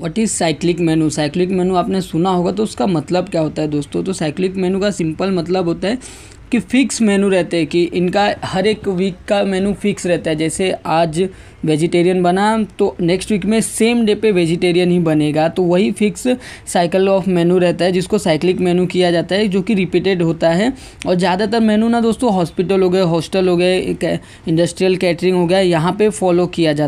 what is cyclic menu cyclic menu आपने सुना होगा तो उसका मतलब क्या होता है दोस्तों तो साइक्लिक मेनू का सिंपल मतलब होता है कि फ़िक्स मेनू रहते हैं कि इनका हर एक वीक का मेनू फिक्स रहता है जैसे आज वेजिटेरियन बना तो नेक्स्ट वीक में सेम डे पे वेजिटेरियन ही बनेगा तो वही फिक्स साइकिल ऑफ मेनू रहता है जिसको साइक्लिक मेनू किया जाता है जो कि रिपीटेड होता है और ज़्यादातर मेनू ना दोस्तों हॉस्पिटल हो गए हॉस्टल हो गए इंडस्ट्रियल कैटरिंग हो गया यहाँ पर फॉलो किया जाता है